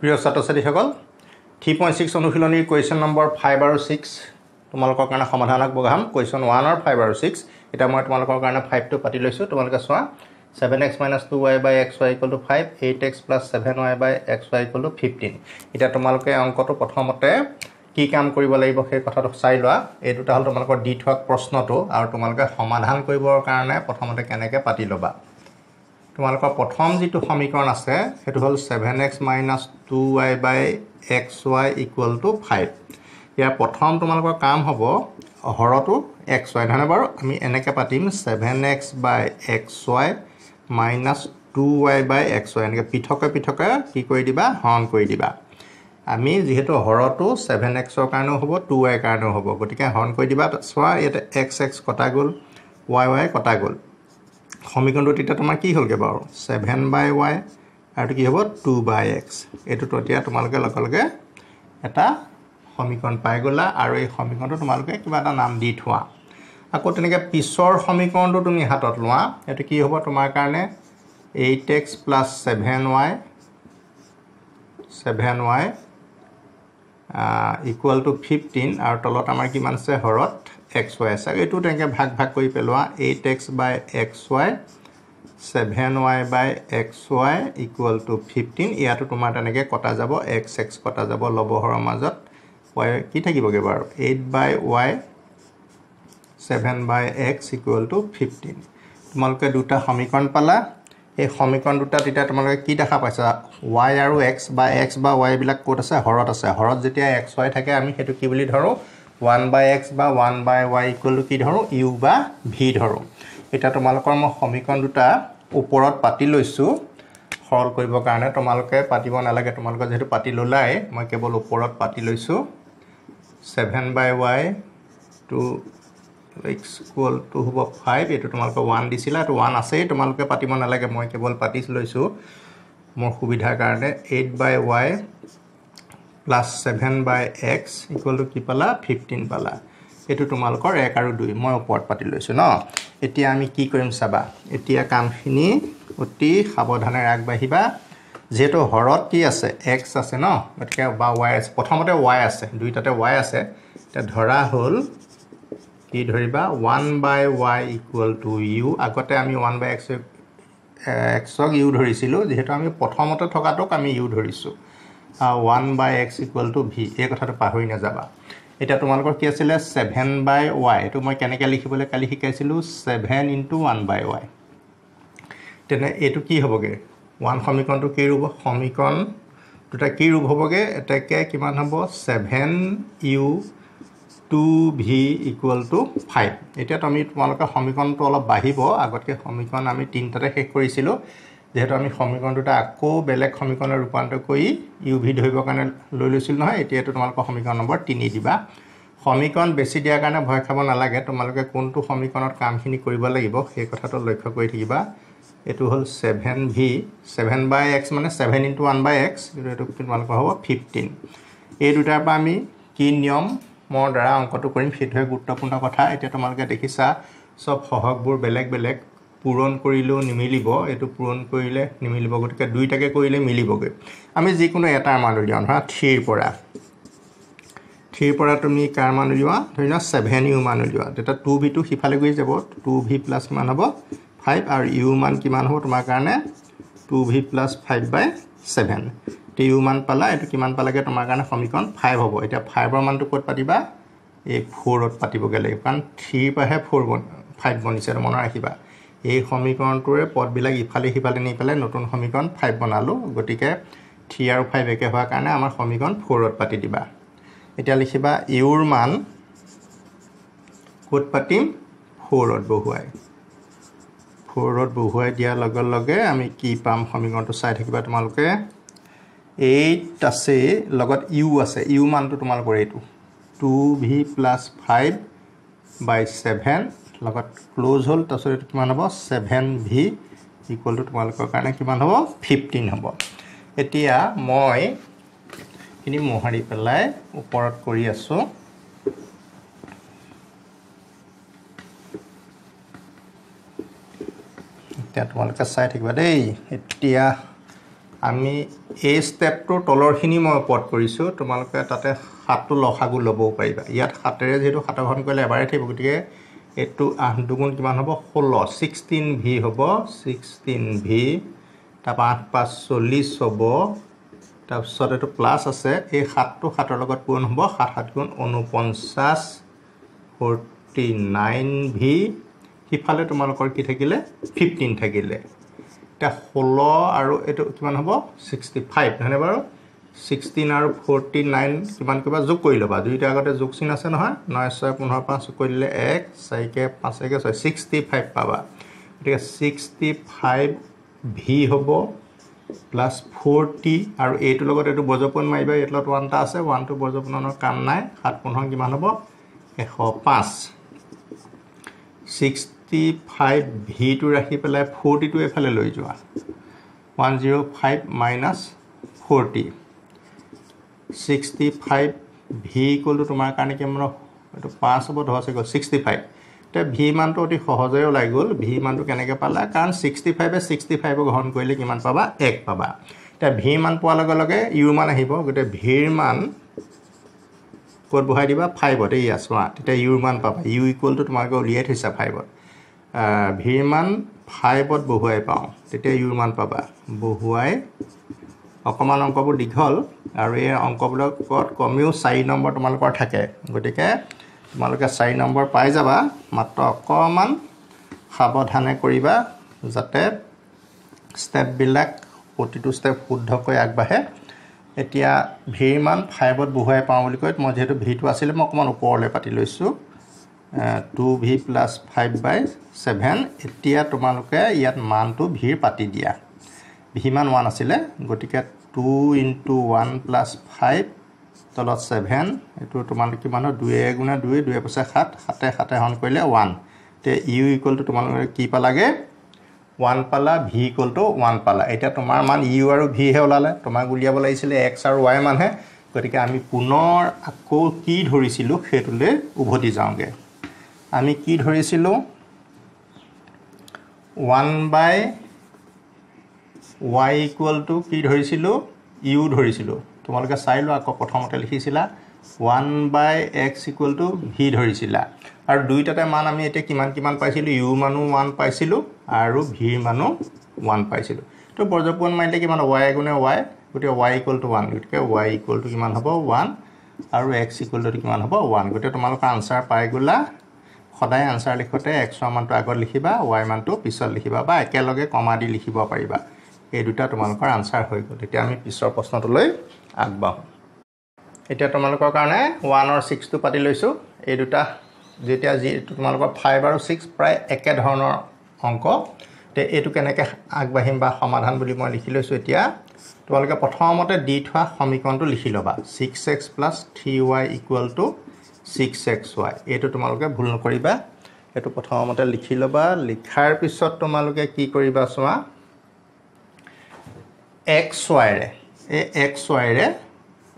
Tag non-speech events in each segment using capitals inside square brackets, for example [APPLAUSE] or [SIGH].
প্ৰিয় ছাত্ৰ ছাত্ৰীসকল থ্ৰী পইণ্ট ছিক্স অনুশীলনীৰ কুৱেশ্যন নম্বৰ ফাইভ আৰু ছিক্স তোমালোকৰ কাৰণে সমাধান আগবঢ়াম কুৱেশ্যন ওৱানৰ ফাইভ আৰু ছিক্স এতিয়া মই তোমালোকৰ কাৰণে ফাইভটো পাতি লৈছোঁ তোমালোকে চোৱা seven x minus two y by x y equal to five eight x plus seven y by x y equal to fifteen এতিয়া তোমালোকে অংকটো প্ৰথমতে কি কাম কৰিব লাগিব সেই কথাটো চাই লোৱা এই দুটা হ'ল তোমালোকৰ দি থোৱা প্ৰশ্নটো আৰু তোমালোকে সমাধান কৰিবৰ কাৰণে প্ৰথমতে কেনেকৈ পাতি ল'বা তোমালোকৰ প্ৰথম যিটো সমীকৰণ আছে সেইটো হ'ল seven x minus two y by x y equal to five ইয়াৰ প্ৰথম তোমালোকৰ কাম হ'ব হৰটো এক্স ৱাই ধৰণে বাৰু আমি এনেকৈ পাতিম seven x by x y minus two y by x y এনেকৈ পৃথকে পৃথকে কি কৰি দিবা হৰণ কৰি দিবা আমি যিহেতু হৰটো ছেভেন এক্সৰ কাৰণেও হ'ব টু ৱাইৰ কাৰণেও হ'ব গতিকে হৰণ কৰি দিবা চোৱা ইয়াতে এক্স এক্স কটা গ'ল ৱাই ৱাই কটা গ'ল সমীকৰণটো তেতিয়া তোমাৰ কি হ'লগৈ বাৰু ছেভেন বাই ৱাই আৰু কি হ'ব টু বাই এক্স এইটোতো এতিয়া তোমালোকে লগে লগে এটা সমীকৰণ পাই গ'লা আৰু এই সমীকৰণটো তোমালোকে কিবা এটা নাম দি থোৱা আকৌ তেনেকৈ পিছৰ সমীকৰণটো তুমি হাতত লোৱা এইটো কি হ'ব তোমাৰ কাৰণে eight x plus seven y seven y equal to fifteen আৰু তলত আমাৰ কিমান আছে হৰত এক্স ৱাই আছে এইটো তেনেকৈ ভাগ ভাগ কৰি পেলোৱা eight x by x y seven y by x y equal to fifteen ইয়াতো তোমাৰ তেনেকৈ কটা যাব এক্স এক্স কটা যাব লবহৰৰ মাজত ৱাই কি থাকিবগৈ বাৰু eight by y seven by x equal to fifteen তোমালোকে দুটা সমীকৰণ পালা এই সমীকৰণ দুটাত এতিয়া তোমালোকে কি দেখা পাইছা ৱাই আৰু এক্স বা এক্স বা ৱাইবিলাক ক'ত আছে হৰত আছে হৰত যেতিয়া এক্স ৱাই থাকে আমি সেইটো কি বুলি ধৰোঁ ওৱান বাই এক্স বা one by y equal to কি ধৰোঁ ইউ বা ভি ধৰোঁ এতিয়া তোমালোকৰ মই সমীকৰণ দুটা ওপৰত পাতি লৈছোঁ সৰল কৰিবৰ কাৰণে তোমালোকে পাতিব নালাগে তোমালোকৰ যিহেতু পাতি ল'লাই মই কেৱল ওপৰত পাতি লৈছোঁ seven by y two x equal to হ'ব ফাইভ এইটো তোমালোকে ওৱান দিছিলা এইটো ওৱান আছেই তোমালোকে পাতিব নালাগে মই কেৱল পাতি লৈছোঁ মোৰ সুবিধাৰ কাৰণে eight by y plus seven by x equal to কি পালা ফিফটিন পালা সেইটো তোমালোকৰ এক আৰু দুই মই ওপৰত পাতি লৈছোঁ ন এতিয়া আমি কি কৰিম চাবা এতিয়া কামখিনি অতি সাৱধানেৰে আগবাঢ়িবা যিহেতু হৰত কি আছে এক্স আছে ন গতিকে বা ৱাই আছে প্ৰথমতে ৱাই আছে দুইটাতে ৱাই আছে এতিয়া ধৰা হ'ল কি ধৰিবা one by y equal to u আগতে আমি ওৱান বাই এক্স এক্সক ইউ ধৰিছিলোঁ যিহেতু আমি প্ৰথমতে থকাটোক আমি ইউ ধৰিছোঁ one by x equal to v এই কথাটো পাহৰি নাযাবা এতিয়া তোমালোকৰ কি আছিলে ছেভেন বাই ৱাই এইটো মই কেনেকৈ লিখিবলৈ কালি শিকাইছিলোঁ seven into one by y তেনে এইটো কি হ'বগৈ ওৱান সমীকৰণটো কি ৰূপ সমীকৰণ দুটা কি ৰূপ হ'বগৈ এতেকে কিমান হ'ব seven u two v equal to five এতিয়া তুমি তোমালোকে সমীকৰণটো অলপ বাঢ়িব আগতকৈ সমীকৰণ আমি তিনিটাতে শেষ কৰিছিলোঁ যিহেতু আমি সমীকৰণ দুটা আকৌ বেলেগ সমীকৰণে ৰূপান্তৰ কৰি ইউ ভি ধৰিবৰ কাৰণে লৈ লৈছিলোঁ নহয় এতিয়াতো তোমালোকৰ সমীকৰণ নম্বৰ তিনি দিবা সমীকৰণ বেছি দিয়াৰ কাৰণে ভয় খাব নালাগে তোমালোকে কোনটো সমীকৰণত কামখিনি কৰিব লাগিব সেই কথাটো লক্ষ্য কৰি থাকিবা এইটো হ'ল seven v seven by x মানে seven into one by x কিন্তু এইটো তোমালোকৰ হ'ব ফিফটিন এই দুটাৰ পৰা আমি কি নিয়ম মোৰ দ্বাৰা অংকটো কৰিম সেইটোহে গুৰুত্বপূৰ্ণ কথা এতিয়া তোমালোকে দেখিছা চব সহকবোৰ বেলেগ বেলেগ পূৰণ কৰিলেও নিমিলিব এইটো পূৰণ কৰিলে নিমিলিব গতিকে দুইটাকে কৰিলে মিলিবগৈ আমি যিকোনো এটাৰ মান উলিয়াওঁ ধৰা থ্ৰীৰ পৰা থ্ৰীৰ পৰা তুমি কাৰ মান উলিওৱা ধৰি লোৱা ছেভেন ইউ মান উলিওৱা তেতিয়া টু ভিটো সিফালে গৈ যাব টু ভি প্লাছ মান হ'ব ফাইভ আৰু ইউ মান কিমান হ'ব তোমাৰ কাৰণে two v plus five by seven এতিয়া ইউ মান পালা এইটো কিমান পালেগৈ তোমাৰ কাৰণে সমীকৰণ ফাইভ হ'ব এতিয়া ফাইভৰ মানটো ক'ত পাতিবা এই ফ'ৰত পাতিবগৈ লাগিব কাৰণ থ্ৰীৰ পৰাহে ফ'ৰ বন ফাইভ বনিছে মনত ৰাখিবা এই সমীকৰণটোৰে পদবিলাক ইফালে সিফালে নি পেলাই নতুন সমীকৰণ ফাইভ বনালোঁ গতিকে থ্ৰী আৰু ফাইভ একে হোৱাৰ কাৰণে আমাৰ সমীকৰণ ফ'ৰত পাতি দিবা এতিয়া লিখিবা ইউৰ মান ক'ত পাতিম ফ'ৰত বহুৱাই ফ'ৰত বহুৱাই দিয়াৰ লগে লগে আমি কি পাম সমীকৰণটো চাই থাকিবা তোমালোকে এইট আছে লগত ইউ আছে ইউ মানটো তোমালোকৰ এইটো two v plus five by seven লগত ক্লোজ হ'ল তাৰপিছত এইটো কিমান হ'ব ছেভেন ভি ইকুৱেল টু তোমালোকৰ কাৰণে কিমান হ'ব ফিফটিন হ'ব এতিয়া মই এইখিনি মোহাৰি পেলাই ওপৰত কৰি আছোঁ এতিয়া তোমালোকে চাই থাকিবা দেই এতিয়া আমি এই ষ্টেপটোৰ তলৰখিনি মই ওপৰত কৰিছোঁ তোমালোকে তাতে সাতটো লসাগু ল'বও পাৰিবা ইয়াত সাতেৰে যিহেতু সাতৰখন কৰিলে এবাৰে থাকিব গতিকে এইটো আঠ দুগুণ কিমান হ'ব ষোল্ল ছিক্সটিন ভি হ'ব ছিক্সটিন ভি তাৰপৰা আঠ পাঁচ চল্লিছ হ'ব তাৰপিছত এইটো প্লাছ আছে এই সাতটো সাতৰ লগত পূৰণ হ'ব সাত সাত গুণ ঊনপঞ্চাছ ফৰ্টি নাইন ভি সিফালে তোমালোকৰ কি থাকিলে ফিফটিন থাকিলে এতিয়া ষোল্ল আৰু এইটো কিমান হ'ব ছিক্সটি ফাইভ হয়নে বাৰু ছিক্সটিন আৰু ফৰ্টি নাইন কিমান কিবা যোগ কৰি ল'বা দুইটা আগতে যোগ চিন আছে নহয় নয় ছয় পোন্ধৰ পাঁচ যোগ কৰি দিলে এক চাৰিকে পাঁচকে ছয় ছিক্সটি ফাইভ পাবা গতিকে ছিক্সটি ফাইভ ভি হ'ব প্লাছ ফৰ্টি আৰু এইটোৰ লগত এইটো বজ্ৰপণ মাৰিবা এইটো লগত ওৱান এটা আছে ওৱানটো বজ্ৰপণৰ কাম নাই সাত পোন্ধৰ কিমান হ'ব এশ পাঁচ ছিক্সটি ফাইভ ভিটো ৰাখি পেলাই ফৰ্টিটো এফালে লৈ যোৱা one zero' five minus forty sixty five v ইকুৱেলটো তোমাৰ কাৰণে কি মানে এইটো পাঁচ হ'ব ধৰা গ'ল ছিক্সটি ফাইভ এতিয়া ভি মানটো অতি সহজেই ওলাই গ'ল ভি মানটো কেনেকৈ পালা কাৰণ ছিক্সটি ফাইভে ছিক্সটি ফাইভ গ্ৰহণ কৰিলে কিমান পাবা এক পাবা এতিয়া ভি মান পোৱাৰ লগে লগে ইউ মান আহিব গোটেই ভিৰ মান ক'ত বহাই দিবা ফাইভত এই আছোঁ তেতিয়া ইউৰ মান পাবা ইউ ইকুৱেলটো তোমালোকে উলিয়াই থৈছা ফাইভত ভিৰ মান ফাইভত বহুৱাই পাওঁ তেতিয়া ইউৰ পাবা বহুৱাই অকণমান অংকবোৰ দীঘল আৰু এই অংকবিলাকত কমেও চাৰি নম্বৰ তোমালোকৰ থাকে গতিকে তোমালোকে চাৰি নম্বৰ পাই যাবা মাত্ৰ অকণমান সাৱধানে কৰিবা যাতে ষ্টেপবিলাক প্ৰতিটো ষ্টেপ শুদ্ধকৈ আগবাঢ়ে এতিয়া ভিৰ মান ফাইভত বহুৱাই পাওঁ বুলি কয় মই যিহেতু ভিটো আছিলে মই অকণমান ওপৰলৈ পাতি লৈছোঁ two v plus five by seven এতিয়া তোমালোকে ইয়াত মানটো ভিৰ পাতি দিয়া সিমান ওৱান আছিলে গতিকে two into one plus five তলত ছেভেন এইটো তোমালোকে কিমান হয় দুই এগুণে দুই দুই পইচা সাত সাতে সাতে হন কৰিলে ওৱান এতিয়া ইউ ইকুৱেলটো তোমালোকে কি পালাগে ওৱান পালা ভি ইকুৱেলটো ওৱান পালা এতিয়া তোমাৰ মান ইউ আৰু ভিহে ওলালে তোমাক উলিয়াব লাগিছিলে এক্স আৰু ৱাই মানহে গতিকে আমি পুনৰ আকৌ কি ধৰিছিলোঁ সেইটোলৈ উভতি যাওঁগৈ আমি কি ধৰিছিলোঁ one by y equal to কি ধৰিছিলোঁ ইউ ধৰিছিলোঁ তোমালোকে চাই লোৱা আকৌ প্ৰথমতে লিখিছিলা one by x equal to v ধৰিছিলা আৰু দুয়োটাতে মান আমি এতিয়া কিমান কিমান পাইছিলোঁ ইউ মানো ওৱান পাইছিলোঁ আৰু ভিৰ মানো ওৱান পাইছিলোঁ ত' বৰ্যপুৱান মাৰিলে কিমান ৱাই গুণে ৱাই গতিকে ৱাই ইকুৱেল টু ওৱান গতিকে ৱাই ইকুৱেল টু কিমান হ'ব ওৱান আৰু এক্স ইকুৱেল টু কিমান হ'ব ওৱান গতিকে তোমালোকৰ আনচাৰ পাই গ'লা সদায় আনচাৰ লিখোঁতে এক্সৰ মানটো আগত লিখিবা ৱাই মানটো পিছত লিখিবা বা একেলগে কমা দি লিখিব পাৰিবা সেই দুটা তোমালোকৰ আনচাৰ হৈ গ'ল এতিয়া আমি পিছৰ প্ৰশ্নটোলৈ আগবাঢ়ো এতিয়া তোমালোকৰ কাৰণে ওৱানৰ ছিক্সটো পাতি লৈছোঁ এই দুটা যেতিয়া যি তোমালোকৰ ফাইভ আৰু ছিক্স প্ৰায় একেধৰণৰ অংক তে এইটো কেনেকৈ আগবাঢ়িম বা সমাধান বুলি মই লিখি লৈছোঁ এতিয়া তোমালোকে প্ৰথমতে দি থোৱা সমীকৰণটো লিখি ল'বা six x plus three y equal to six x y এইটো তোমালোকে ভুল নকৰিবা এইটো প্ৰথমতে লিখি ল'বা লিখাৰ পিছত তোমালোকে কি কৰিবা চোৱা এক্স ৱাইৰে এই এক্স ৱাইৰে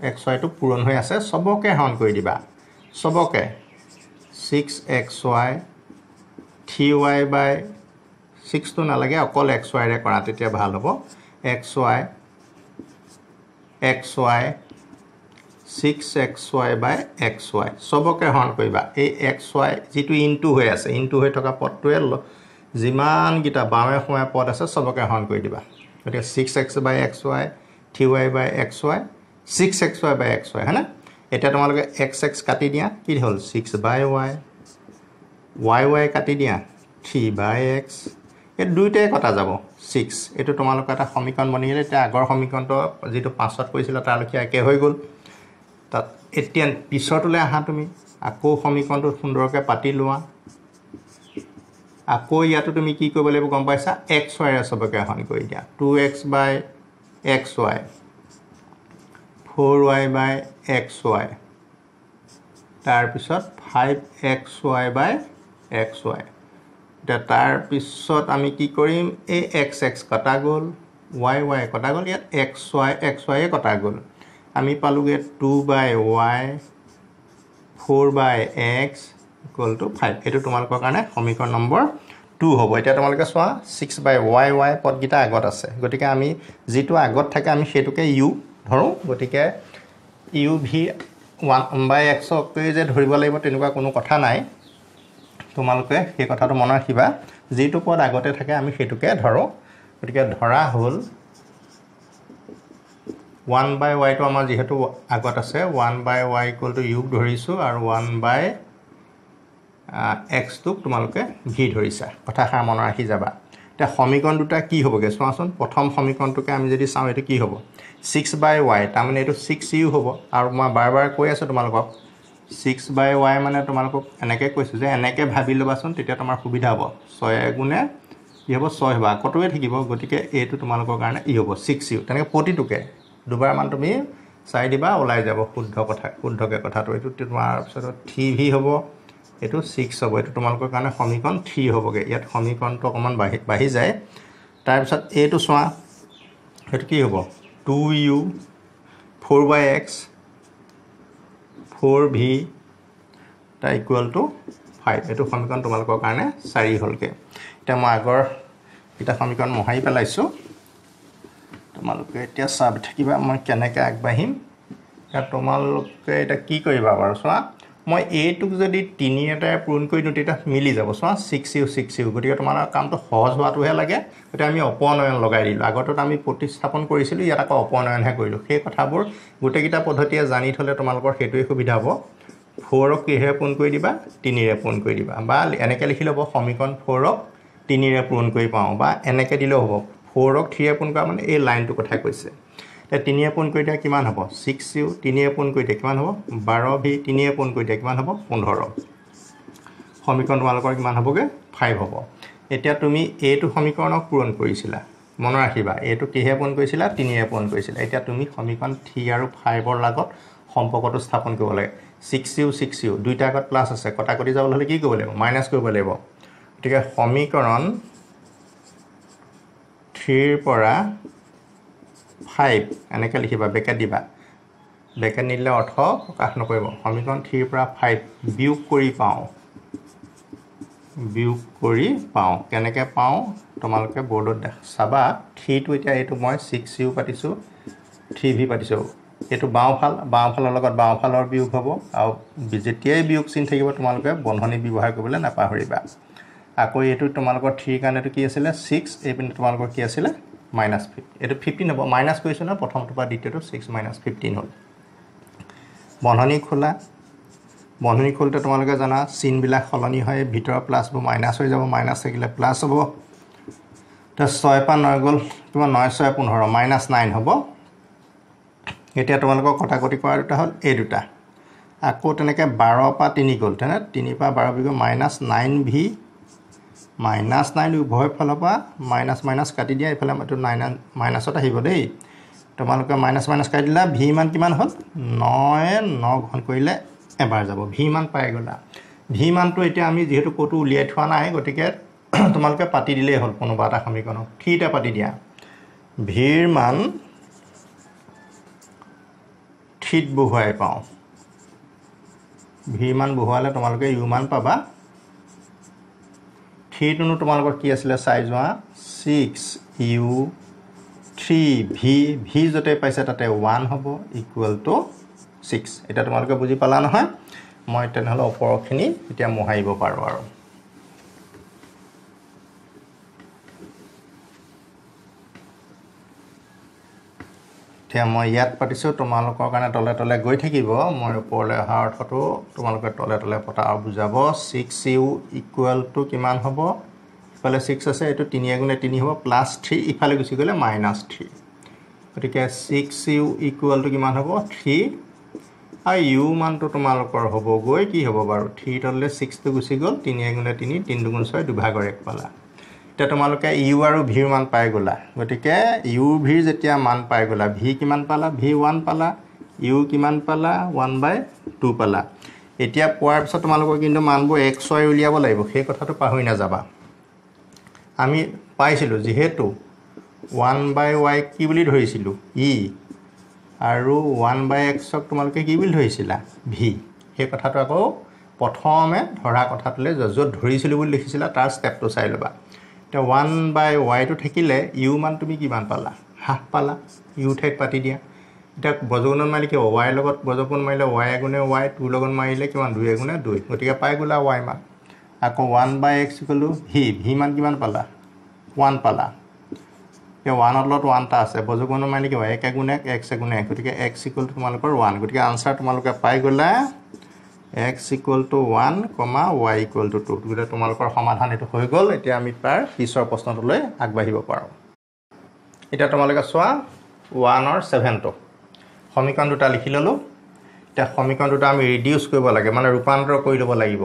এক্স ৱাইটো পূৰণ হৈ আছে চবকে হৰণ কৰি দিবা চবকে six x y three y by ছিক্সটো নালাগে অকল এক্স ৱাইৰে কৰা তেতিয়া ভাল হ'ব x y x y six x y by x y চবকে হৰণ কৰিবা এই এক্স ৱাই যিটো ইনটু হৈ আছে ইনটু হৈ থকা পদটোৱে যিমানকেইটা বাওঁৱে সোঁৱে পদ আছে চবকে হৰণ কৰি দিবা গতিকে six x by x y three y by x y six x y by x y হয়নে এতিয়া তোমালোকে এক্স এক্স কাটি দিয়া কি হ'ল six by y y y কাটি দিয়া থ্ৰী বাই এক্স এই দুয়োটাই কটা যাব ছিক্স এইটো তোমালোকৰ এটা সমীকৰণ বনি গ'লে এতিয়া আগৰ সমীকৰণটো যিটো পাঁচত কৰিছিলা তালৈকে একে হৈ গ'ল তাত এতিয়া পিছতলৈ আহা তুমি আকৌ সমীকৰণটো সুন্দৰকৈ পাতি লোৱা আকৌ ইয়াতো তুমি কি কৰিব লাগিব গম পাইছা এক্স ৱাইৰে চবকে এখন কৰি দিয়া two x by x y four y by x y তাৰপিছত five x y by x y এতিয়া তাৰপিছত আমি কি কৰিম এই এক্স এক্স কটা গ'ল ৱাই ৱাই কটা গ'ল ইয়াত এক্স ৱাই এক্স ৱাইয়ে কটা গ'ল আমি পালোগৈ two by y four by x equal to five এইটো তোমালোকৰ কাৰণে সমীকৰণ নম্বৰ টু হ'ব এতিয়া তোমালোকে চোৱা ছিক্স বাই ৱাই ৱাই পদকেইটা আগত আছে গতিকে আমি যিটো আগত থাকে আমি সেইটোকে ইউ ধৰোঁ গতিকে ইউ ভি ওৱান বাই এক্সকেই যে ধৰিব লাগিব তেনেকুৱা কোনো কথা নাই তোমালোকে সেই কথাটো মনত ৰাখিবা যিটো পদ আগতে থাকে আমি সেইটোকে ধৰোঁ গতিকে ধৰা হ'ল ওৱান বাই ৱাইটো আমাৰ যিহেতু আগত আছে ওৱান বাই ৱাই ইকুৱেল ইউক ধৰিছোঁ আৰু ওৱান বাই এক্সটোক তোমালোকে ভি ধৰিছা কথাষাৰ মনত ৰাখি যাবা এতিয়া সমীকৰণ দুটা কি হ'বগৈ চোৱাচোন প্ৰথম সমীকৰণটোকে আমি যদি চাওঁ এইটো কি হ'ব ছিক্স বাই ৱাই তাৰমানে এইটো ছিক্স ইউ হ'ব আৰু মই বাৰ বাৰ কৈ আছোঁ তোমালোকক ছিক্স বাই ৱাই মানে তোমালোকক এনেকৈ কৈছোঁ যে এনেকৈ ভাবি ল'বাচোন তেতিয়া তোমাৰ সুবিধা হ'ব ছয় গুণে কি হ'ব ছয় হ'ব আকৌটোৱে থাকিব গতিকে এইটো তোমালোকৰ কাৰণে ই হ'ব ছিক্স ইউ তেনেকৈ প্ৰতিটোকে দুবাৰমান তুমি চাই দিবা ওলাই যাব শুদ্ধ কথা শুদ্ধকৈ কথাটো এইটো তোমাৰ পিছত থ্ৰী ভি হ'ব এইটো ছিক্স হ'ব এইটো তোমালোকৰ কাৰণে সমীকৰণ থ্ৰী হ'বগৈ ইয়াত সমীকৰণটো অকণমান বাঢ়ি বাঢ়ি যায় তাৰপিছত এইটো চোৱা সেইটো কি হ'ব two u four by x four v তাৰ ইকুৱেল টু ফাইভ এইটো সমীকৰণ তোমালোকৰ কাৰণে চাৰি হ'লগৈ এতিয়া মই আগৰ এতিয়া সমীকৰণ মোহাৰি পেলাইছোঁ তোমালোকে এতিয়া চাব থাকিবা মই কেনেকৈ আগবাঢ়িম তোমালোকে এতিয়া কি কৰিবা বাৰু চোৱা মই এইটোক যদি তিনি এটাই পূৰণ কৰি দিওঁ তেতিয়া মিলি যাব চোৱা ছিক্স ইউ ছিক্স ইউ গতিকে তোমাৰ কামটো সহজ হোৱাটোহে লাগে গতিকে আমি অপনয়ন লগাই দিলোঁ আগতেতো আমি প্ৰতিস্থাপন কৰিছিলোঁ ইয়াত আকৌ অপনয়নহে কৰিলোঁ সেই কথাবোৰ গোটেইকেইটা পদ্ধতিয়ে জানি থ'লে তোমালোকৰ সেইটোৱে সুবিধা হ'ব ফ'ৰক কিহেৰে পূৰণ কৰি দিবা তিনিৰে পূৰণ কৰি দিবা বা এনেকৈ লিখি ল'ব সমীকৰণ ফ'ৰক তিনিৰে পূৰণ কৰি পাওঁ বা এনেকৈ দিলেও হ'ব ফ'ৰক থ্ৰীৰে পূৰণ কৰা মানে এই লাইনটোৰ কথাই কৈছে এতিয়া তিনিয়ে পোন কৰি দিয়া কিমান হ'ব ছিক্স ইউ তিনিয়ে পোন কৰি দিয়া কিমান হ'ব বাৰ ভি তিনিয়ে পোন কৰি দিয়া কিমান হ'ব পোন্ধৰ সমীকৰণ তোমালোকৰ কিমান হ'বগৈ ফাইভ হ'ব এতিয়া তুমি এইটো সমীকৰণক পূৰণ কৰিছিলা মনত ৰাখিবা এইটো কিহে পোন কৰিছিলা তিনিয়ে পোন কৰিছিলা এতিয়া তুমি সমীকৰণ থ্ৰী আৰু ফাইভৰ লগত সম্পৰ্কটো স্থাপন কৰিব লাগে ছিক্স ইউ ছিক্স ইউ দুইটা আগত প্লাছ আছে কটা কটি যাবলৈ হ'লে কি কৰিব লাগিব মাইনাছ কৰিব লাগিব গতিকে সমীকৰণ থ্ৰীৰ পৰা ফাইভ এনেকৈ লিখিবা বেকেট দিবা বেকেট নিদিলে অৰ্থ প্ৰকাশ নকৰিব সমীকৰণ থ্ৰীৰ পৰা ফাইভ বিয়োগ কৰি পাওঁ বিয়োগ কৰি পাওঁ কেনেকৈ পাওঁ তোমালোকে বৰ্ডত চাবা থ্ৰীটো এতিয়া এইটো মই ছিক্স ইউ পাতিছোঁ থ্ৰী ভি পাতিছোঁ এইটো বাওঁফাল বাওঁফালৰ লগত বাওঁফালৰ বিয়োগ হ'ব আৰু যেতিয়াই বিয়োগ চিন থাকিব তোমালোকে বন্ধনী ব্যৱহাৰ কৰিবলৈ নাপাহৰিবা আকৌ এইটো তোমালোকৰ থ্ৰীৰ কাৰণেতো কি আছিলে ছিক্স এইপিনে তোমালোকৰ কি আছিলে মাইনাচ ফিফটিন এইটো ফিফটিন হ'ব মাইনাছ কৰিছে নহয় প্ৰথমটো বা দ্বিতীয়টো ছিক্স মাইনাছ ফিফটিন হ'ল বন্ধনী খোলা বন্ধনী খোলোতে তোমালোকে জানা চিনবিলাক সলনি হয় ভিতৰৰ প্লাছবোৰ মাইনাছ হৈ যাব মাইনাছ থাকিলে প্লাছ হ'ব এতিয়া ছয় পৰা নয় গ'ল তোমাৰ নয় ছয় পোন্ধৰ মাইনাছ নাইন হ'ব এতিয়া তোমালোকৰ কটাকটি কৰা দুটা হ'ল এই দুটা আকৌ তেনেকৈ বাৰৰ পৰা তিনি গ'ল তেনে তিনিৰ পৰা বাৰ বিগ minus nine v minus nine উভয় ফালৰ পৰা মাইনাছ মাইনাছ কাটি দিয়া এইফালে এইটো নাইন মাইনাছত আহিব দেই তোমালোকে মাইনাছ মাইনাছ কাটি দিলা ভি মান কিমান হ'ল নয়ে ন ঘন কৰিলে এবাৰ যাব ভি মান পাই গ'লা ভি মানটো এতিয়া আমি যিহেতু ক'তো উলিয়াই থোৱা নাই গতিকে [CLEARS THROAT] তোমালোকে পাতি দিলেই হ'ল কোনোবা এটা সমীকৰণক থ্ৰীটা পাতি দিয়া ভিৰ মান থ্ৰীত বহুৱাই পাওঁ ভিৰ মান বহুৱালে তোমালোকে ইউ পাবা থ্ৰীটোনো তোমালোকৰ কি আছিলে চাই যোৱা six u three v v য'তে পাইছে তাতে ওৱান হ'ব ইকুৱেল টু ছিক্স এতিয়া তোমালোকে বুজি পালা নহয় মই তেনেহ'লে ওপৰৰখিনি এতিয়া মোহাৰিব পাৰোঁ আৰু এতিয়া মই ইয়াত পাতিছোঁ তোমালোকৰ কাৰণে তলে তলে গৈ থাকিব মই ওপৰলৈ অহাৰ অৰ্থটো তোমালোকে তলে তলে পতা আৰু বুজাব ছিক্স ইউ ইকুৱেলটো কিমান হ'ব ইফালে ছিক্স আছে এইটো তিনি এগুণে তিনি হ'ব প্লাছ থ্ৰী ইফালে গুচি গ'লে মাইনাছ থ্ৰী গতিকে ছিক্স ইউ ইকুৱেলটো কিমান হ'ব থ্ৰী আৰু ইউ মানটো তোমালোকৰ হ'বগৈ কি হ'ব বাৰু থ্ৰী তললৈ ছিক্সটো গুচি গ'ল তিনি এগুণে তিনি তিনি দুগুণ ছয় দুভাগৰ এক পালা তেতিয়া তোমালোকে ইউ আৰু ভিৰ মান পাই গ'লা গতিকে ইউ ভিৰ যেতিয়া মান পাই গ'লা ভি কিমান পালা ভি ওৱান পালা ইউ কিমান পালা ওৱান বাই টু পালা এতিয়া পোৱাৰ পিছত তোমালোকৰ কিন্তু মানবোৰ এক্স ৱাই উলিয়াব লাগিব সেই কথাটো পাহৰি নাযাবা আমি পাইছিলোঁ যিহেতু ওৱান বাই ৱাই কি বুলি ধৰিছিলোঁ ই আৰু ওৱান বাই এক্সক তোমালোকে কি বুলি ধৰিছিলা ভি সেই কথাটো আকৌ প্ৰথমে ধৰা কথাটোলৈ য'ত ধৰিছিলোঁ বুলি লিখিছিলা তাৰ ষ্টেপটো চাই ল'বা এতিয়া ওৱান বাই ৱাইটো থাকিলে ইউ মান তুমি কিমান পালা হাফ পালা ইউ ঠাইত পাতি দিয়া এতিয়া বজগুণত মাৰিলে কি ৱাইৰ লগত বজগুণ মাৰিলে ৱাই এগুণে ৱাই টু লগত মাৰিলে কিমান দুই এগুণে দুই গতিকে পাই গ'লা ৱাই মান আকৌ ওৱান বাই এক্স গ'লোঁ ভি ভি মান কিমান পালা ওৱান পালা এতিয়া ওৱানৰ লগত ওৱান এটা আছে বজগুণত মাৰিলে কি হয় এক এগুণে এক এক্স এগুণে এক গতিকে এক্স ইকুৱেল তোমালোকৰ ওৱান গতিকে আনচাৰ তোমালোকে পাই গ'লা x equal to one comma y equal to two গতিকে তোমালোকৰ সমাধান এইটো হৈ গ'ল এতিয়া আমি তাৰ পিছৰ প্ৰশ্নটোলৈ আগবাঢ়িব পাৰোঁ এতিয়া তোমালোকে চোৱা ওৱানৰ ছেভেনটো সমীকৰণ দুটা লিখি ল'লোঁ এতিয়া সমীকৰণ দুটা আমি ৰিডিউচ কৰিব লাগে মানে ৰূপান্তৰ কৰি ল'ব লাগিব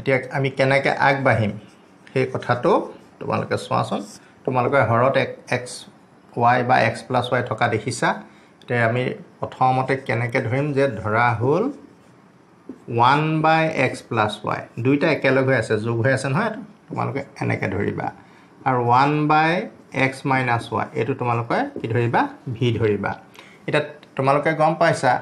এতিয়া আমি কেনেকৈ আগবাঢ়িম সেই কথাটো তোমালোকে চোৱাচোন তোমালোকে ঘৰত এক এক্স ৱাই বা এক্স প্লাছ ৱাই থকা দেখিছা এতিয়া আমি প্ৰথমতে কেনেকৈ ধৰিম যে ধৰা হ'ল one by x plus y দুইটা একেলগ হৈ আছে যোগ হৈ আছে নহয় তোমালোকে এনেকৈ ধৰিবা আৰু one by x minus y এইটো তোমালোকে কি ধৰিবা ভি ধৰিবা এতিয়া তোমালোকে গম পাইছা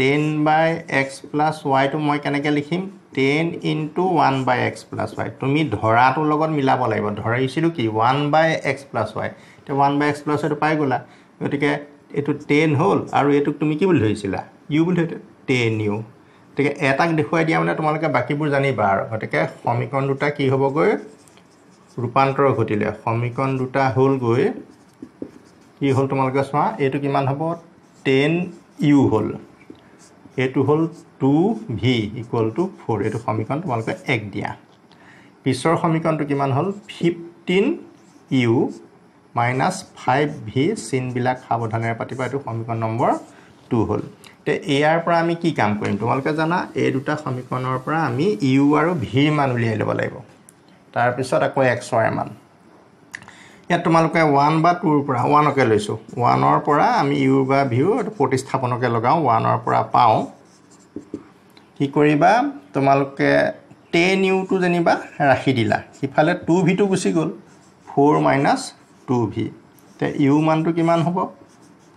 টেন বাই এক্স প্লাছ ৱাইটো মই কেনেকৈ লিখিম ten into one by x plus y তুমি ধৰাটোৰ লগত মিলাব লাগিব ধৰিছিলোঁ কি one by x plus y এতিয়া ওৱান বাই এক্স প্লাছ ৱাইটো পাই গ'লা গতিকে এইটো টেন হ'ল আৰু এইটোক তুমি কি বুলি ধৰিছিলা ইউ বুলি টেন ইউ গতিকে এটাক দেখুৱাই দিয়া মানে তোমালোকে বাকীবোৰ জানিবা আৰু গতিকে সমীকৰণ দুটা কি হ'বগৈ ৰূপান্তৰ ঘটিলে সমীকৰণ দুটা হ'লগৈ কি হ'ল তোমালোকে চোৱা এইটো কিমান হ'ব টেন ইউ হ'ল এইটো হ'ল two v equal to four এইটো সমীকৰণ তোমালোকে এক দিয়া পিছৰ সমীকৰণটো কিমান হ'ল fifteen u minus five v চিনবিলাক সাৱধানেৰে পাতিবা এইটো সমীকৰণ নম্বৰ টু হ'ল তে এ আৰ পৰা আমি কি কাম কৰিম তোমালোকে জানা এই দুটা সমীকৰণৰ পৰা আমি ইউ আৰু ভিৰ মান উলিয়াই ল'ব লাগিব তাৰপিছত আকৌ এক্সৰ মান ইয়াত তোমালোকে ওৱান বা টুৰ পৰা ওৱানকে লৈছোঁ ওৱানৰ পৰা আমি ইউ বা ভিউ প্ৰতিস্থাপনকে লগাওঁ ওৱানৰ পৰা পাওঁ কি কৰিবা তোমালোকে টেন ইউটো যেনিবা ৰাখি দিলা সিফালে টু ভিটো গুচি গ'ল ফ'ৰ মাইনাছ টু ভি তে ইউ মানটো কিমান হ'ব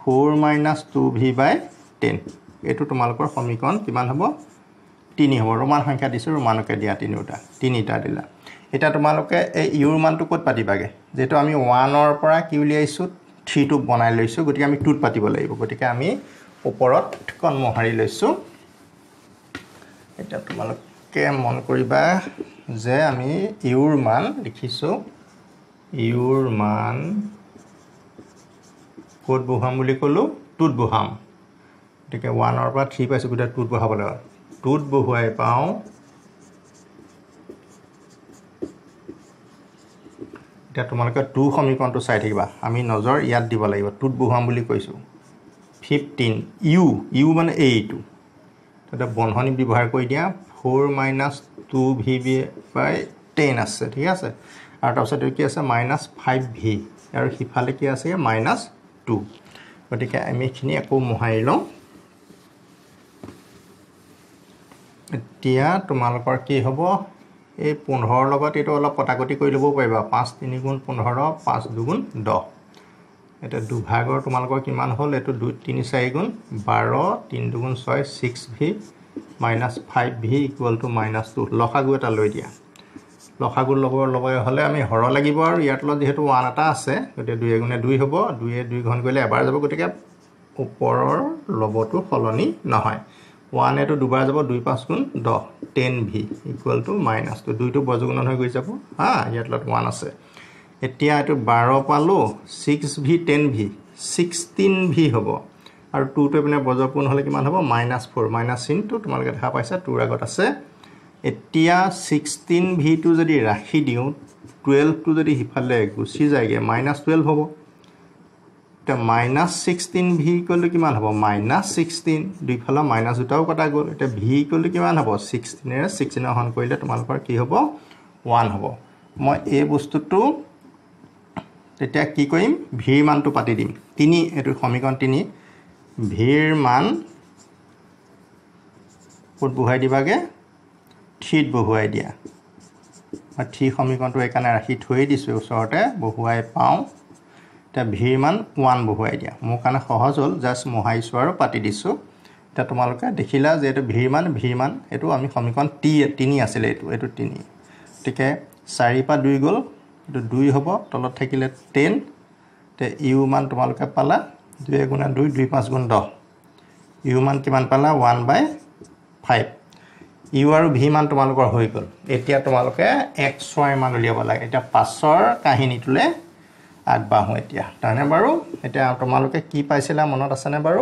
four minus two v by ten এইটো তোমালোকৰ সমীকৰণ কিমান হ'ব তিনি হ'ব ৰোমান সংখ্যা দিছোঁ ৰোমানকে দিয়া তিনিওটা তিনিটা দিলা এতিয়া তোমালোকে এই ইউৰ মানটো ক'ত পাতিবাগৈ যিহেতু আমি ওৱানৰ পৰা কি উলিয়াইছোঁ থ্ৰীটো বনাই লৈছোঁ গতিকে আমি টুত পাতিব লাগিব গতিকে আমি ওপৰত কণমোহাৰি লৈছোঁ এতিয়া তোমালোকে মন কৰিবা যে আমি ইউৰ মান লিখিছোঁ ইউৰ মান ক'ত বহুৱাম বুলি ক'লোঁ টুত বহুৱাম গতিকে ওৱানৰ পৰা থ্ৰী পাইছোঁ গতিকে টুত বহাব লাগিব টুত বহুৱাই পাওঁ এতিয়া তোমালোকে টু সমীকৰণটো চাই থাকিবা আমি নজৰ ইয়াত দিব লাগিব টুত বহুৱাম বুলি কৈছোঁ ফিফটিন ইউ ইউ মানে এইটো তাতে বন্ধনী ব্যৱহাৰ কৰি দিয়া four minus two v b by ten আছে ঠিক আছে আৰু তাৰপিছত এইটো কি আছে মাইনাছ ফাইভ ভি আৰু সিফালে কি আছে মাইনাছ টু গতিকে আমি এইখিনি আকৌ মোহাৰি লওঁ এতিয়া তোমালোকৰ কি হ'ব এই পোন্ধৰৰ লগত এইটো অলপ কটাকটি কৰি ল'ব পাৰিবা পাঁচ তিনি গুণ পোন্ধৰ পাঁচ দুগুণ দহ এতিয়া দুভাগৰ তোমালোকৰ কিমান হ'ল এইটো দুই তিনি চাৰি গুণ বাৰ তিনি দুগুণ ছয় six v minus five v equal to minus two লসাগু এটা লৈ দিয়া লসাগু ল'ব ল'বলৈ হ'লে আমি সৰহ লাগিব আৰু ইয়াৰ তলত যিহেতু ওৱান এটা আছে গতিকে দুই এগুণে দুই হ'ব দুয়ে দুই ঘন কৰিলে এবাৰ যাব গতিকে ওপৰৰ ল'বটো সলনি নহয় ওৱান এটো দুবাৰ যাব দুই পাঁচ গুণ দহ ten v equal to minus two দুইটো বজগুণত হৈ গৈ যাব হা ইয়াত লগত ওৱান আছে এতিয়া এইটো বাৰ পালোঁ six v ten v sixteen v হ'ব আৰু টুটো এইপিনে বজপূৰ্ণ হ'লে কিমান হ'ব মাইনাছ ফ'ৰ মাইনাছ চিনটো তোমালোকে দেখা পাইছা টুৰ আগত আছে এতিয়া ছিক্সটিন ভিটো যদি ৰাখি দিওঁ টুৱেল্ভটো যদি সিফালে গুচি যায়গৈ মাইনাছ টুৱেল্ভ হ'ব এতিয়া মাইনাছ ছিক্সটিন ভি ইকুৱেলটো কিমান হ'ব মাইনাছ ছিক্সটিন দুইফালৰ মাইনাছ দুটাও কটা গ'ল এতিয়া ভি ইকুৱেলটো কিমান হ'ব ছিক্সটিনেৰে ছিক্সটিনৰ হন কৰিলে তোমালোকৰ কি হ'ব ওৱান হ'ব মই এই বস্তুটো তেতিয়া কি কৰিম ভিৰ মানটো পাতি দিম তিনি এইটো সমীকৰণ তিনি ভিৰ মান ক'ত বহুৱাই দিবাগে থ্ৰীত বহুৱাই দিয়া মই থ্ৰী সমীকৰণটো সেইকাৰণে ৰাখি থৈয়ে দিছোঁ ওচৰতে বহুৱাই পাওঁ এতিয়া ভিৰ মান ওৱান বহুৱাই দিয়া মোৰ কাৰণে সহজ হ'ল জাষ্ট মোহাৰিছোঁ আৰু পাতি দিছোঁ এতিয়া তোমালোকে দেখিলা যে এইটো ভিৰ মান ভিৰ মান এইটো আমি সমীকৰণ টি তিনি আছিলে এইটো এইটো তিনি গতিকে চাৰিৰ পৰা দুই গ'ল এইটো দুই হ'ব তলত থাকিলে টেন এতিয়া ইউ মান তোমালোকে পালা দুই এগুণা দুই দুই পাঁচ গুণ দহ ইউ মান কিমান পালা ওৱান বাই ফাইভ ইউ আৰু ভি মান তোমালোকৰ হৈ গ'ল এতিয়া তোমালোকে এক্স ৱাইৰ মান উলিয়াব লাগে এতিয়া পাছৰ কাহিনীটোলৈ আগবাঢ়োঁ এতিয়া তাৰমানে বাৰু এতিয়া তোমালোকে কি পাইছিলা মনত আছেনে বাৰু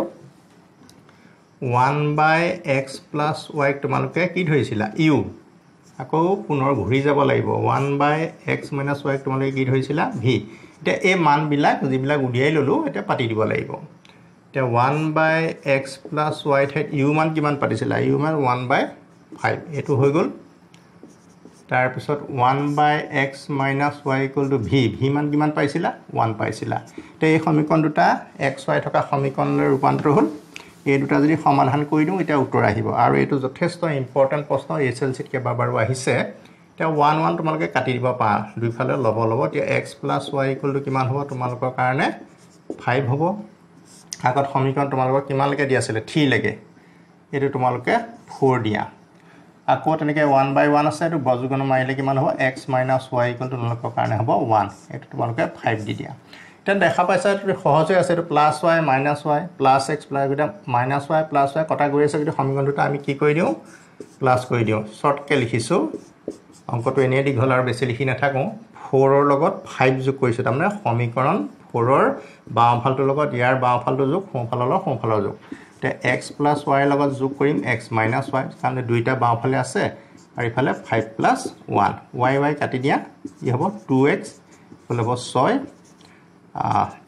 ওৱান বাই এক্স প্লাছ ৱাইক তোমালোকে কি ধৰিছিলা ইউ আকৌ পুনৰ ঘূৰি যাব লাগিব ওৱান বাই এক্স মাইনাছ ৱাইক তোমালোকে কি ধৰিছিলা ভি এতিয়া এই মানবিলাক যিবিলাক উলিয়াই ল'লোঁ এতিয়া পাতি দিব লাগিব এতিয়া one by x plus y ঠাইত ইউ মান কিমান পাতিছিলা ইউ মান ওৱান বাই ফাইভ এইটো হৈ গ'ল তাৰপিছত one by x minus y equal to v v মান কিমান পাইছিলা ওৱান পাইছিলা এতিয়া এই সমীকৰণ দুটা এক্স ৱাই থকা সমীকৰণলৈ ৰূপান্তৰ হ'ল এই দুটা যদি সমাধান কৰি দিওঁ এতিয়া উত্তৰ আহিব আৰু এইটো যথেষ্ট ইম্পৰ্টেণ্ট প্ৰশ্ন এইচ এল চিত কেইবাবাৰো আহিছে এতিয়া ওৱান ওৱান তোমালোকে কাটি দিব পাৰা দুইফালে ল'ব ল'ব এতিয়া x plus y equal to কিমান হ'ব তোমালোকৰ কাৰণে ফাইভ হ'ব আগত সমীকৰণ তোমালোকক কিমানলৈকে দিয়া আছিলে থ্ৰীলৈকে এইটো তোমালোকে ফ'ৰ দিয়া আকৌ তেনেকৈ ওৱান বাই ওৱান আছে এইটো বজুগণ মাৰিলে কিমান হ'ব এক্স মাইনাছ ৱাই ইকুৱেল তোমালোকৰ কাৰণে হ'ব ওৱান এইটো তোমালোকে ফাইভ দি দিয়া এতিয়া দেখা পাইছা এইটো সহজ হৈ আছে এইটো plus y minus y plus x plus এতিয়া মাইনাছ ৱাই প্লাছ ৱাই কটা কৰি আছে কিন্তু সমীকৰণ দুটা আমি কি কৰি দিওঁ প্লাছ কৰি দিওঁ শ্বৰ্টকৈ লিখিছোঁ অংকটো এনেই দীঘল আৰু বেছি লিখি নাথাকোঁ ফ'ৰৰ লগত ফাইভ যোগ কৰিছোঁ তাৰমানে সমীকৰণ ফ'ৰৰ বাওঁফালটোৰ লগত ইয়াৰ বাওঁফালটো যোগ সোঁফালৰ লগত সোঁফালৰ যোগ এতিয়া এক্স প্লাছ ৱাইৰ লগত যোগ কৰিম এক্স মাইনাছ ৱাই কাৰণে দুইটা বাওঁফালে আছে আৰু ইফালে five plus one y y কাটি দিয়া কি হ'ব টু এক্স হ'লে হ'ব ছয়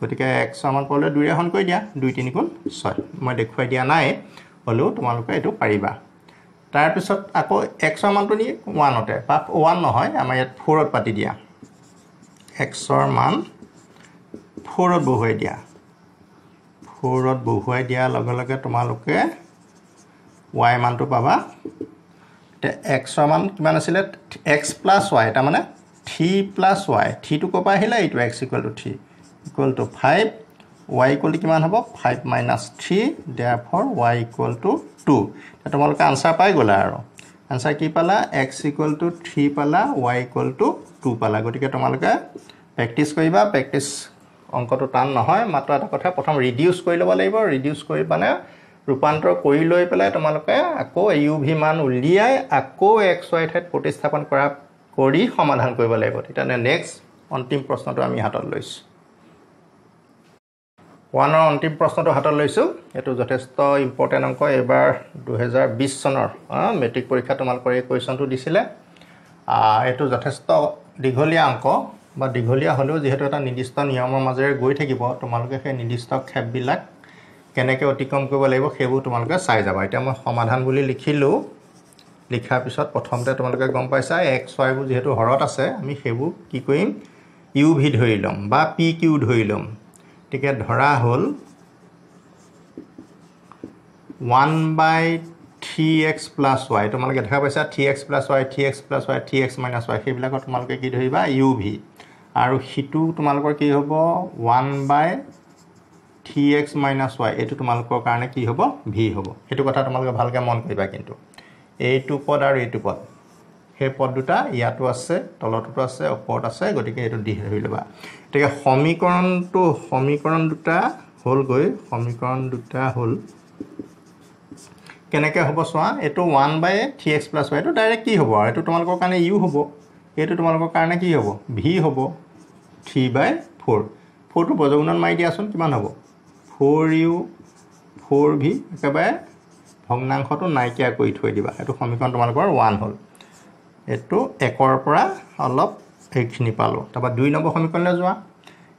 গতিকে এক্স আমাৰ পৰলৈ দুইৰে সনকৈ দিয়া দুই তিনি গুণ ছয় মই দেখুৱাই দিয়া নাই হ'লেও তোমালোকে এইটো পাৰিবা তাৰপিছত আকৌ এক্সৰ মানটো নি ওৱানতে বা ওৱান নহয় আমাৰ ইয়াত ফ'ৰত পাতি দিয়া এক্সৰ মান ফ'ৰত বহুৱাই দিয়া ফ'ৰত বহুৱাই দিয়াৰ লগে লগে তোমালোকে ৱাই মানটো পাবা এতিয়া এক্সৰ মান কিমান আছিলে এক্স প্লাছ ৱাই তাৰমানে থ্ৰী প্লাছ ৱাই থ্ৰীটো ক'ৰ পৰা আহিলে এইটো x equal to three equal to five y equal to কিমান হ'ব five minus three therefore y equal to two এতিয়া তোমালোকে আনচাৰ পাই গ'লা আৰু আনচাৰ কি পালা এক্স ইকুৱেল টু থ্ৰী পালা ৱাই ইকুৱেল টু টু পালা গতিকে তোমালোকে প্ৰেক্টিছ কৰিবা প্ৰেক্টিছ অংকটো টান নহয় মাত্ৰ এটা কথা প্ৰথম ৰিডিউচ কৰি ল'ব লাগিব ৰিডিউচ কৰি মানে ৰূপান্তৰ কৰি লৈ পেলাই তোমালোকে আকৌ ইউ ভি মান উলিয়াই আকৌ এক্স ৱাই ঠাইত প্ৰতিস্থাপন কৰা কৰি সমাধান কৰিব লাগিব তেতিয়াহ'লে নেক্সট অন্তিম প্ৰশ্নটো আমি হাতত লৈছোঁ ওৱানৰ অন্তিম প্ৰশ্নটো হাতত লৈছোঁ এইটো যথেষ্ট ইম্পৰ্টেণ্ট অংক এইবাৰ দুহেজাৰ বিছ চনৰ মেট্ৰিক পৰীক্ষাত তোমালোকৰ এই কুৱেশ্যনটো দিছিলে এইটো যথেষ্ট দীঘলীয়া অংক বা দীঘলীয়া হ'লেও যিহেতু এটা নিৰ্দিষ্ট নিয়মৰ মাজেৰে গৈ থাকিব তোমালোকে সেই নিৰ্দিষ্ট খেপবিলাক কেনেকৈ অতিক্ৰম কৰিব লাগিব সেইবোৰ তোমালোকে চাই যাবা এতিয়া মই সমাধান বুলি লিখিলোঁ লিখাৰ পিছত প্ৰথমতে তোমালোকে গম পাইছা এক্স ৱাইবোৰ যিহেতু হৰত আছে আমি সেইবোৰ কি কৰিম ইউ ভি ধৰি ল'ম বা পি কিউ ধৰি ল'ম গতিকে ধৰা হ'ল one by three x plus y তোমালোকে দেখা পাইছা three x plus y three x plus y three x minus y সেইবিলাকত তোমালোকে কি ধৰিবা ইউ ভি আৰু সিটো তোমালোকৰ কি হ'ব one by three x minus y এইটো তোমালোকৰ কাৰণে কি হ'ব ভি হ'ব সেইটো কথা তোমালোকে ভালকৈ মন কৰিবা কিন্তু এইটো পদ আৰু এইটো পদ সেই পদ দুটা ইয়াতো আছে তলতো আছে ওপৰত আছে গতিকে এইটো দি ধৰি ল'বা গতিকে সমীকৰণটো সমীকৰণ দুটা হ'লগৈ সমীকৰণ দুটা হ'ল কেনেকৈ হ'ব চোৱা এইটো one by three x plus y এইটো ডাইৰেক্ট কি হ'ব আৰু এইটো তোমালোকৰ কাৰণে ইউ হ'ব এইটো তোমালোকৰ কাৰণে কি হ'ব ভি হ'ব থ্ৰী বাই ফ'ৰ ফ'ৰটো বজগুণত মাৰি দিয়াচোন কিমান হ'ব ফ'ৰ ইউ ফ'ৰ ভি একেবাৰে ভগ্নাংশটো নাইকিয়া কৰি থৈ দিবা এইটো সমীকৰণ তোমালোকৰ ওৱান হ'ল এইটো একৰ পৰা অলপ এইখিনি পালোঁ তাৰপৰা দুই নম্বৰ সমীকৰণলৈ যোৱা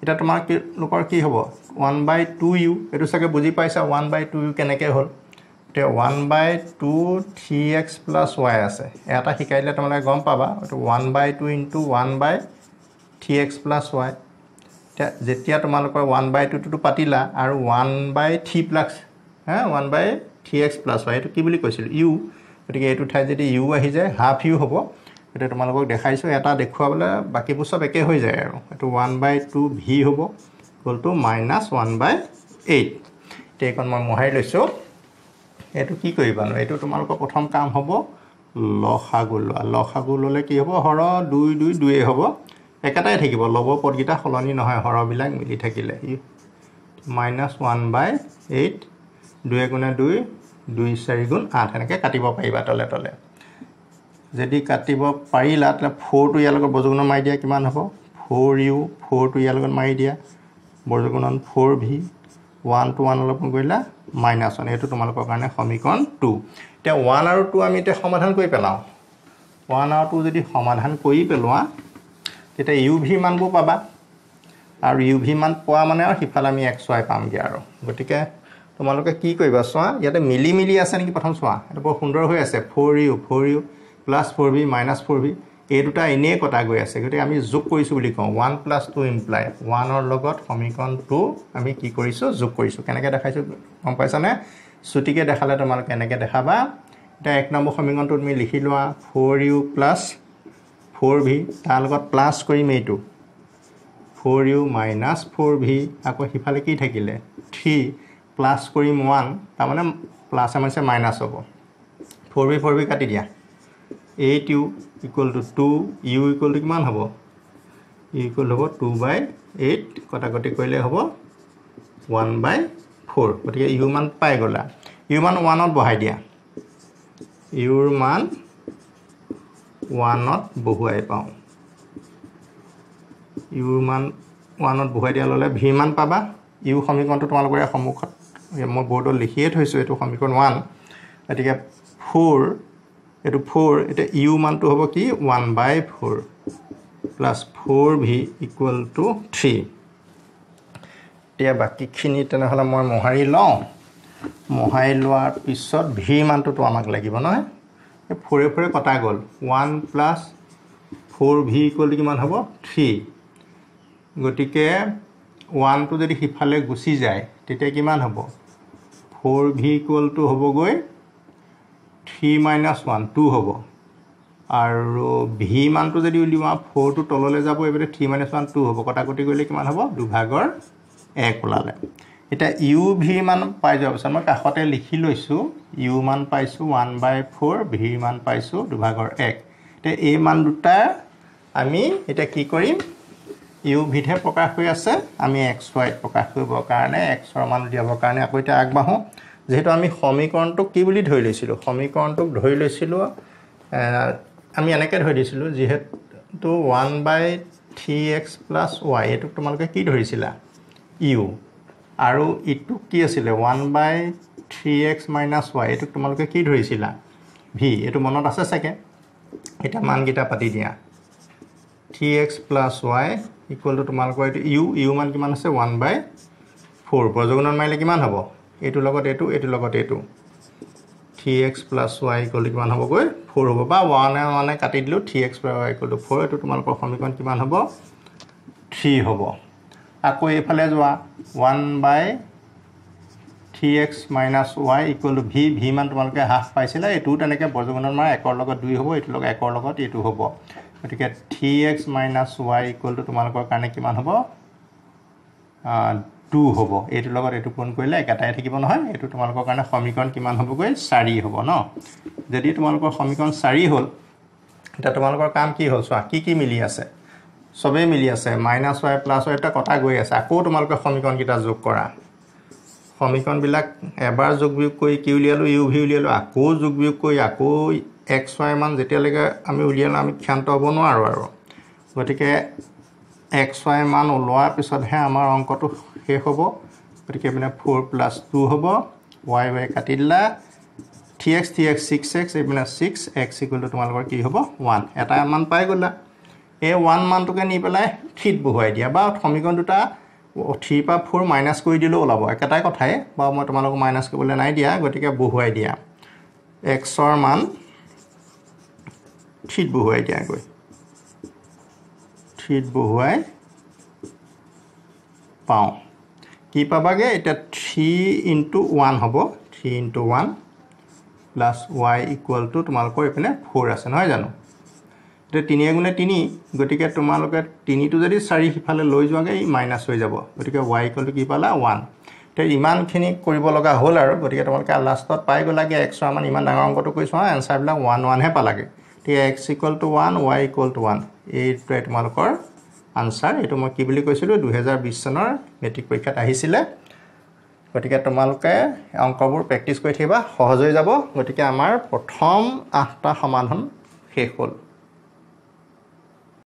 এতিয়া তোমাৰ কি লোকৰ কি হ'ব ওৱান বাই টু ইউ এইটো চাগে বুজি পাইছা ওৱান বাই টু ইউ কেনেকৈ হ'ল এতিয়া one by two three x plus y আছে এটা শিকাই দিলে তোমালোকে গম পাবা one by two into one by three x plus y এতিয়া যেতিয়া তোমালোকৰ ওৱান বাই টুটোতো পাতিলা আৰু ওৱান বাই থ্ৰী প্লাছ হা one by three x plus y এইটো কি বুলি কৈছিলোঁ ইউ গতিকে এইটো ঠাইত যদি ইউ আহি যায় হাফ ইউ হ'ব গতিকে তোমালোকক দেখাইছোঁ এটা দেখুৱাবলৈ বাকীবোৰ চব একে হৈ যায় আৰু এইটো ওৱান বাই টু ভি হ'ব হ'লটো মাইনাছ ওৱান বাই এইট এতিয়া এইকণ মই মোহাৰি লৈছোঁ এইটো কি কৰিবানো এইটো তোমালোকৰ প্ৰথম কাম হ'ব লসাগু লোৱা লসাগু ল'লে কি হ'ব সৰহ দুই দুই দুয়ে হ'ব একেটাই থাকিব ল'ব পদকেইটা সলনি নহয় সৰহবিলাক মিলি থাকিলে ই মাইনাছ ওৱান বাই এইট দুয়ে গুণে দুই দুই চাৰি গুণ আঠ এনেকৈ কাটিব পাৰিবা তলে তলে যদি কাটিব পাৰিলা তেতিয়া ফ'ৰটো ইয়াৰ লগত বজগুণ মাৰি দিয়া কিমান হ'ব ফ'ৰ ইউ ফ'ৰটো ইয়াৰ লগত মাৰি দিয়া বজগুণন four v one two one অলপ কৰিলা মাইনাস ওৱান এইটো তোমালোকৰ কাৰণে সমীকৰণ টু এতিয়া ওৱান আৰু টু আমি এতিয়া সমাধান কৰি পেলাওঁ ওৱান আৰু টু যদি সমাধান কৰি পেলোৱা তেতিয়া ইউ ভিৰ মানবোৰ পাবা আৰু ইউ ভি মান পোৱা মানে আৰু সিফালে আমি এক্স ৱাই পামগৈ আৰু গতিকে তোমালোকে কি কৰিবা চোৱা ইয়াতে মিলি মিলি আছে নেকি প্ৰথম চোৱা এইটো বৰ সুন্দৰ হৈ আছে four u four u plus four v minus four v এই দুটা এনেই কটা গৈ আছে গতিকে আমি যোগ কৰিছোঁ বুলি কওঁ ওৱান প্লাছ টু ইমপ্লাই ওৱানৰ লগত সমীকৰণ টু আমি কি কৰিছোঁ যোগ কৰিছোঁ কেনেকৈ দেখাইছোঁ গম পাইছানে চুটিকৈ দেখালে তোমালোকে এনেকৈ দেখাবা এতিয়া এক নম্বৰ সমীকৰণটো তুমি লিখি লোৱা four u plus four v তাৰ লগত প্লাছ কৰিম এইটো four u minus four v আকৌ সিফালে কি থাকিলে থ্ৰী প্লাছ কৰিম ওৱান তাৰমানে প্লাছে মাইছে মাইনাছ হ'ব ফ'ৰ ভি ফ'ৰ ভি কাটি দিয়া এ টিউ equal to two u equal to কিমান হ'ব ইউ ইকুৱেল হ'ব টু বাই এইট কটাকটি কৰিলে হ'ব ওৱান বাই ফ'ৰ গতিকে ইউ মান পাই গ'লা ইউ মান ওৱানত বহাই দিয়া ইউৰ মান ওৱানত বহুৱাই পাওঁ ইউৰ মান ওৱানত বহুৱাই দিয়া ল'লে ভি মান পাবা ইউ সমীকৰণটো তোমালোকৰ সন্মুখত মই বৰ্ডত লিখিয়ে থৈছোঁ এইটো সমীকৰণ ওৱান গতিকে ফ'ৰ এইটো ফ'ৰ এতিয়া ইউ মানটো হ'ব কি one by four plus four v equal to three এতিয়া বাকীখিনি তেনেহ'লে মই মোহাৰি লওঁ মোহাৰি লোৱাৰ পিছত ভি মানটোতো আমাক লাগিব নহয় এই ফ'ৰে ফ'ৰে কটা গ'ল one plus four v equal কিমান হ'ব থ্ৰী গতিকে ওৱানটো যদি সিফালে গুচি যায় তেতিয়া কিমান হ'ব ফ'ৰ ভি ইকুৱেলটো হ'বগৈ থ্ৰী মাইনাছ ওৱান টু হ'ব আৰু ভি মানটো যদি উলিওৱা ফ'ৰটো তললৈ যাব এইবাৰ থ্ৰী মাইনাছ ওৱান টু হ'ব কটাকটি কৰিলে কিমান হ'ব দুভাগৰ এক ওলালে এতিয়া ইউ ভি মান পাই যোৱাৰ পিছত মই কাষতে লিখি লৈছোঁ ইউ মান পাইছোঁ ওৱান বাই ফ'ৰ ভি মান পাইছোঁ দুভাগৰ এক এতিয়া এই মান দুটা আমি এতিয়া কি কৰিম ইউ ভিতহে প্ৰকাশ হৈ আছে আমি এক্স ৱাইত প্ৰকাশ কৰিবৰ কাৰণে এক্সৰ মান উলিয়াবৰ কাৰণে আকৌ এতিয়া আগবাঢ়োঁ যিহেতু আমি সমীকৰণটোক কি বুলি ধৰি লৈছিলোঁ সমীকৰণটোক ধৰি লৈছিলোঁ আমি এনেকৈ ধৰি দিছিলোঁ যিহেতু one by three x plus y এইটোক তোমালোকে কি ধৰিছিলা ইউ আৰু ইটোক কি আছিলে one by three x minus y এইটোক তোমালোকে কি ধৰিছিলা ভি এইটো মনত আছে চাগে এতিয়া মানকেইটা পাতি দিয়া three x plus y equal to তোমালোকৰ এইটো ইউ ইউ মান কিমান আছে ওৱান বাই ফ'ৰ প্ৰযোগনত মাৰিলে কিমান হ'ব এইটোৰ লগত এইটো এইটোৰ লগত এইটো three x plus y equal কিমান হ'বগৈ ফ'ৰ হ'ব বা ওৱানে ওৱানে কাটি দিলোঁ three x plus y equal to four এইটো তোমালোকৰ সমীকৰণ কিমান হ'ব থ্ৰী হ'ব আকৌ এইফালে যোৱা one by three x minus y equal to v v মান তোমালোকে হ্ৰাস পাইছিলা এইটোও তেনেকৈ বৰ্যগণত মাৰা একৰ লগত দুই হ'ব এইটোৰ লগত একৰ লগত এইটো হ'ব গতিকে three x minus y equal to তোমালোকৰ কাৰণে কিমান হ'ব টু হ'ব এইটোৰ লগত এইটো পূৰণ কৰিলে একেটাই থাকিব নহয় এইটো তোমালোকৰ কাৰণে সমীকৰণ কিমান হ'বগৈ চাৰি হ'ব ন যদি তোমালোকৰ সমীকৰণ চাৰি হ'ল এতিয়া তোমালোকৰ কাম কি হ'ল চোৱা কি কি মিলি আছে চবেই মিলি আছে মাইনাছ ৱাই প্লাছ ৱাই এটা কটা গৈ আছে আকৌ তোমালোকে সমীকৰণকেইটা যোগ কৰা সমীকৰণবিলাক এবাৰ যোগ বিয়োগ কৰি কি উলিয়ালোঁ ইউ ভি উলিয়ালোঁ আকৌ যোগ বিয়োগ কৰি আকৌ এক্স ৱাই মান যেতিয়ালৈকে আমি উলিয়ালোঁ আমি ক্ষান্ত হ'ব নোৱাৰোঁ আৰু গতিকে এক্স ৱাই মান ওলোৱাৰ পিছতহে আমাৰ অংকটো শেষ হ'ব গতিকে মানে ফ'ৰ প্লাছ টু হ'ব ৱাই ৱাই কাটি দিলা three x three x six x এইপিনে ছিক্স এক্স ইকুৱেলটো তোমালোকৰ কি হ'ব ওৱান এটা মান পাই গ'লা এই ওৱান মানটোকে নি পেলাই থ্ৰীত বহুৱাই দিয়া বা সমীকৰণ দুটা থ্ৰীৰ পৰা ফ'ৰ মাইনাছ কৰি দিলেও ওলাব একেটাই কথাই বাৰু মই তোমালোকক মাইনাছ কৰিবলৈ নাই দিয়া গতিকে বহুৱাই দিয়া এক্সৰ মান থ্ৰীত বহুৱাই দিয়াগৈ থ্ৰীত বহুৱাই পাওঁ কি পাবাগৈ এতিয়া থ্ৰী ইনটু ওৱান হ'ব three into one plus y equal to তোমালোকৰ এইপিনে ফ'ৰ আছে নহয় জানো এতিয়া তিনি এগুণে তিনি গতিকে তোমালোকে তিনিটো যদি চাৰি সিফালে লৈ যোৱাগৈ ই মাইনাছ হৈ যাব গতিকে ৱাই ইকুৱেলটো কি পালা ওৱান এতিয়া ইমানখিনি কৰিব লগা হ'ল আৰু গতিকে তোমালোকে লাষ্টত পাই গ'লাগে এক্সৰ আমাৰ ইমান ডাঙৰ অংকটো কৰিছোঁ আৰু এনচাৰবিলাক ওৱান ওৱানহে পালাগৈ এতিয়া x equal to one y equal to one এইটোৱে তোমালোকৰ আনচাৰ এইটো মই কি বুলি কৈছিলোঁ দুহেজাৰ বিছ চনৰ মেট্ৰিক পৰীক্ষাত আহিছিলে গতিকে তোমালোকে অংকবোৰ প্ৰেক্টিছ কৰি থাকিবা সহজ হৈ যাব গতিকে আমাৰ প্ৰথম আঠটা সমাধান শেষ হ'ল